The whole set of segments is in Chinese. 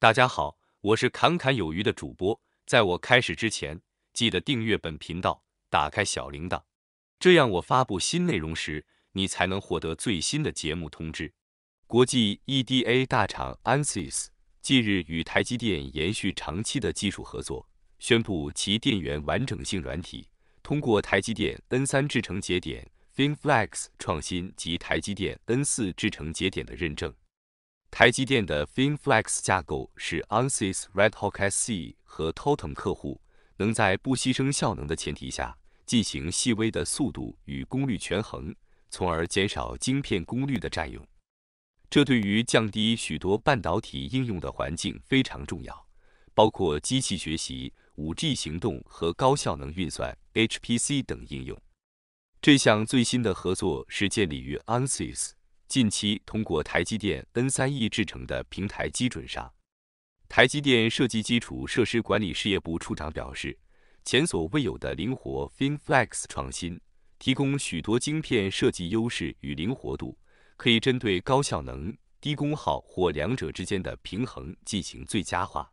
大家好，我是侃侃有余的主播。在我开始之前，记得订阅本频道，打开小铃铛，这样我发布新内容时，你才能获得最新的节目通知。国际 EDA 大厂 Ansys 近日与台积电延续长期的技术合作，宣布其电源完整性软体通过台积电 N3 制程节点 FinFlex 创新及台积电 N4 制程节点的认证。台积电的 FinFEX l 架构是 Ansys RedHawk SE 和 Totem 客户能在不牺牲效能的前提下，进行细微的速度与功率权衡，从而减少晶片功率的占用。这对于降低许多半导体应用的环境非常重要，包括机器学习、5G 行动和高效能运算 （HPC） 等应用。这项最新的合作是建立于 Ansys。近期通过台积电 N3E 制成的平台基准上，台积电设计基础设施管理事业部处长表示，前所未有的灵活 FinFlex 创新，提供许多晶片设计优势与灵活度，可以针对高效能、低功耗或两者之间的平衡进行最佳化。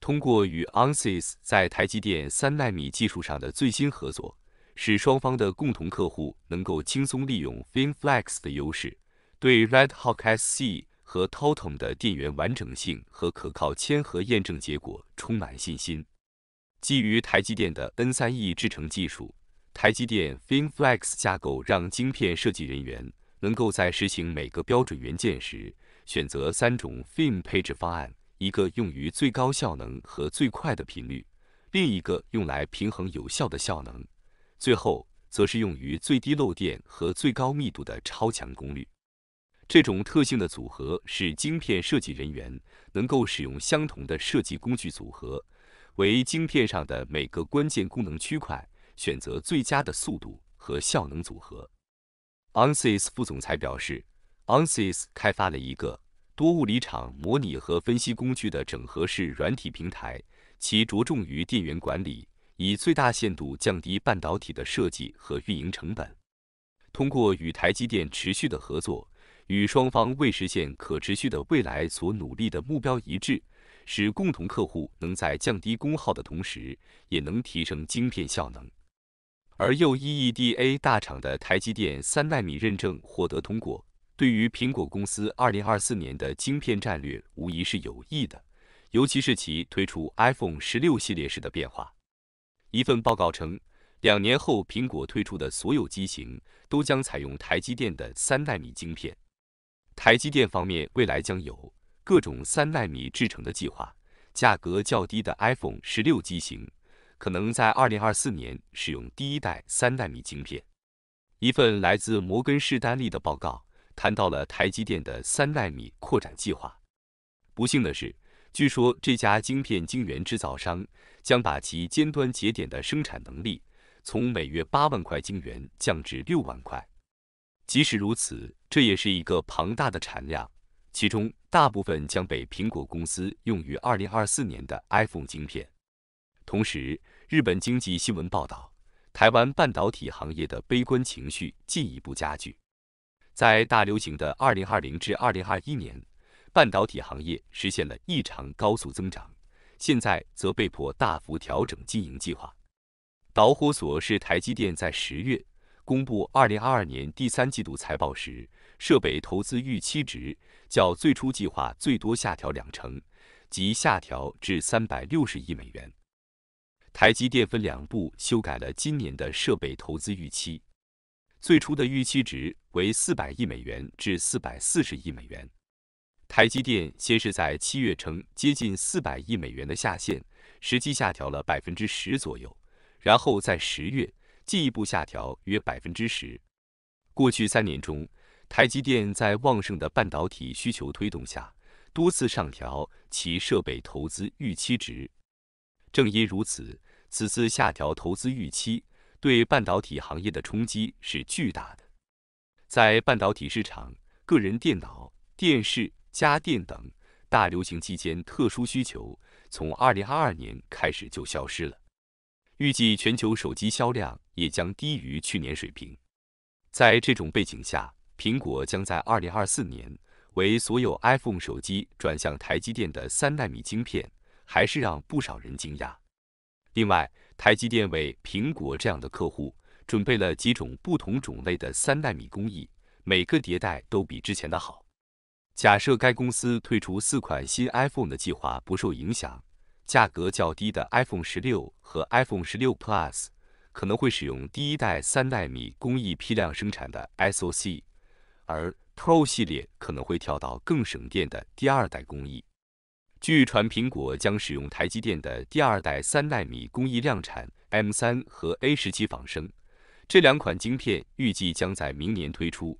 通过与 o n s e s 在台积电三纳米技术上的最新合作，使双方的共同客户能够轻松利用 FinFlex 的优势。对 Redhawk SC 和 t o t o m 的电源完整性和可靠签核验证结果充满信心。基于台积电的 N3E 制程技术，台积电 Fin Flex 架构让晶片设计人员能够在实行每个标准元件时，选择三种 Fin 配置方案：一个用于最高效能和最快的频率，另一个用来平衡有效的效能，最后则是用于最低漏电和最高密度的超强功率。这种特性的组合是晶片设计人员能够使用相同的设计工具组合，为晶片上的每个关键功能区块选择最佳的速度和效能组合。Ansys 副总裁表示，Ansys 开发了一个多物理场模拟和分析工具的整合式软体平台，其着重于电源管理，以最大限度降低半导体的设计和运营成本。通过与台积电持续的合作。与双方为实现可持续的未来所努力的目标一致，使共同客户能在降低功耗的同时，也能提升晶片效能。而又一 EDA 大厂的台积电三纳米认证获得通过，对于苹果公司2024年的晶片战略无疑是有益的，尤其是其推出 iPhone 16系列时的变化。一份报告称，两年后苹果推出的所有机型都将采用台积电的三纳米晶片。台积电方面，未来将有各种三纳米制程的计划。价格较低的 iPhone 十六机型可能在二零二四年使用第一代三纳米晶片。一份来自摩根士丹利的报告谈到了台积电的三纳米扩展计划。不幸的是，据说这家晶片晶圆制造商将把其尖端节点的生产能力从每月八万块晶圆降至六万块。即使如此，这也是一个庞大的产量，其中大部分将被苹果公司用于2024年的 iPhone 晶片。同时，日本经济新闻报道，台湾半导体行业的悲观情绪进一步加剧。在大流行的2020至2021年，半导体行业实现了异常高速增长，现在则被迫大幅调整经营计划。导火索是台积电在十月。公布二零二二年第三季度财报时，设备投资预期值较最初计划最多下调两成，即下调至三百六十亿美元。台积电分两步修改了今年的设备投资预期，最初的预期值为四百亿美元至四百四十亿美元。台积电先是在七月称接近四百亿美元的下限，实际下调了百分之十左右，然后在十月。进一步下调约百分之十。过去三年中，台积电在旺盛的半导体需求推动下，多次上调其设备投资预期值。正因如此，此次下调投资预期对半导体行业的冲击是巨大的。在半导体市场，个人电脑、电视、家电等大流行期间特殊需求，从2022年开始就消失了。预计全球手机销量也将低于去年水平。在这种背景下，苹果将在2024年为所有 iPhone 手机转向台积电的三纳米晶片，还是让不少人惊讶。另外，台积电为苹果这样的客户准备了几种不同种类的三纳米工艺，每个迭代都比之前的好。假设该公司推出四款新 iPhone 的计划不受影响。价格较低的 iPhone 十六和 iPhone 十六 Plus 可能会使用第一代三纳米工艺批量生产的 SoC，而 Pro 系列可能会跳到更省电的第二代工艺。据传苹果将使用台积电的第二代三纳米工艺量产 M 三和 A 十七仿生，这两款晶片预计将在明年推出，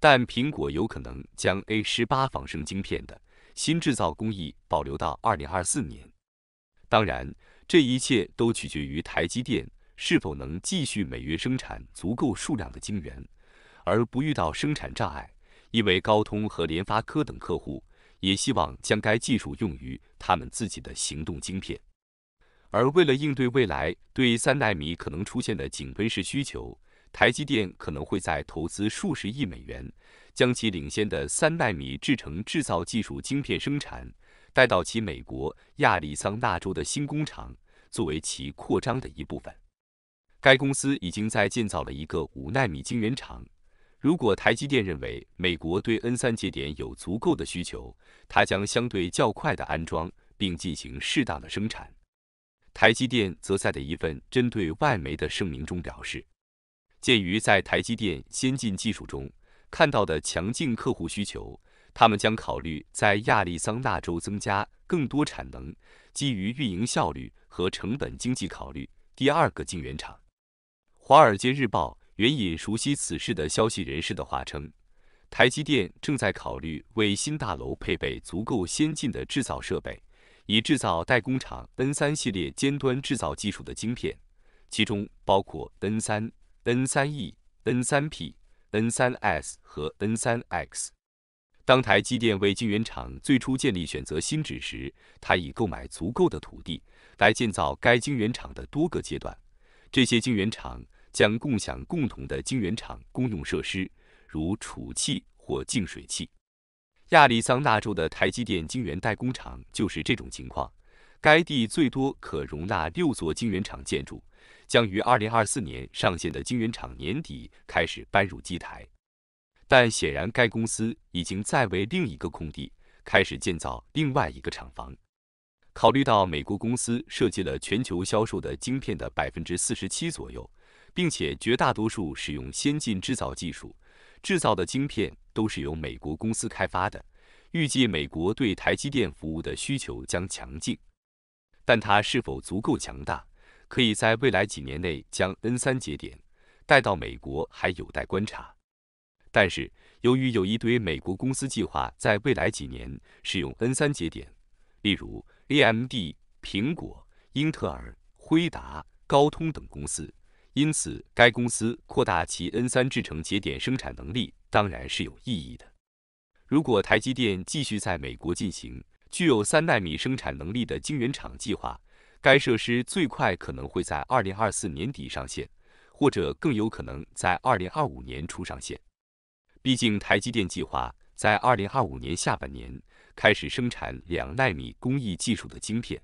但苹果有可能将 A 十八仿生晶片的新制造工艺保留到二零二四年。当然，这一切都取决于台积电是否能继续每月生产足够数量的晶圆，而不遇到生产障碍。因为高通和联发科等客户也希望将该技术用于他们自己的行动晶片。而为了应对未来对三纳米可能出现的井喷式需求，台积电可能会在投资数十亿美元，将其领先的三纳米制成制造技术晶片生产。带到其美国亚利桑那州的新工厂，作为其扩张的一部分。该公司已经在建造了一个五纳米晶圆厂。如果台积电认为美国对 N 三节点有足够的需求，它将相对较快地安装并进行适当的生产。台积电则在的一份针对外媒的声明中表示，鉴于在台积电先进技术中看到的强劲客户需求。他们将考虑在亚利桑那州增加更多产能，基于运营效率和成本经济考虑。第二个晶圆厂，华尔街日报援引熟悉此事的消息人士的话称，台积电正在考虑为新大楼配备足够先进的制造设备，以制造代工厂 N3 系列尖端制造技术的晶片，其中包括 N3、N3E、N3P、N3S 和 N3X。当台积电为晶圆厂最初建立选择新址时，它已购买足够的土地来建造该晶圆厂的多个阶段。这些晶圆厂将共享共同的晶圆厂公用设施，如储气或净水器。亚利桑那州的台积电晶圆代工厂就是这种情况。该地最多可容纳六座晶圆厂建筑，将于二零二四年上线的晶圆厂年底开始搬入基台。但显然，该公司已经在为另一个空地开始建造另外一个厂房。考虑到美国公司设计了全球销售的晶片的百分之四十七左右，并且绝大多数使用先进制造技术制造的晶片都是由美国公司开发的，预计美国对台积电服务的需求将强劲。但它是否足够强大，可以在未来几年内将 N 三节点带到美国，还有待观察。但是，由于有一堆美国公司计划在未来几年使用 N 三节点，例如 AMD、苹果、英特尔、辉达、高通等公司，因此该公司扩大其 N 三制程节点生产能力当然是有意义的。如果台积电继续在美国进行具有三纳米生产能力的晶圆厂计划，该设施最快可能会在2024年底上线，或者更有可能在2025年初上线。毕竟，台积电计划在二零二五年下半年开始生产两纳米工艺技术的晶片，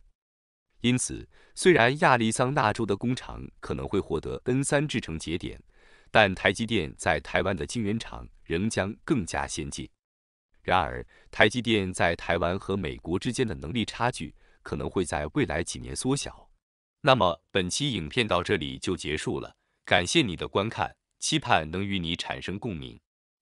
因此，虽然亚利桑那州的工厂可能会获得 N 三制程节点，但台积电在台湾的晶圆厂仍将更加先进。然而，台积电在台湾和美国之间的能力差距可能会在未来几年缩小。那么，本期影片到这里就结束了，感谢你的观看，期盼能与你产生共鸣。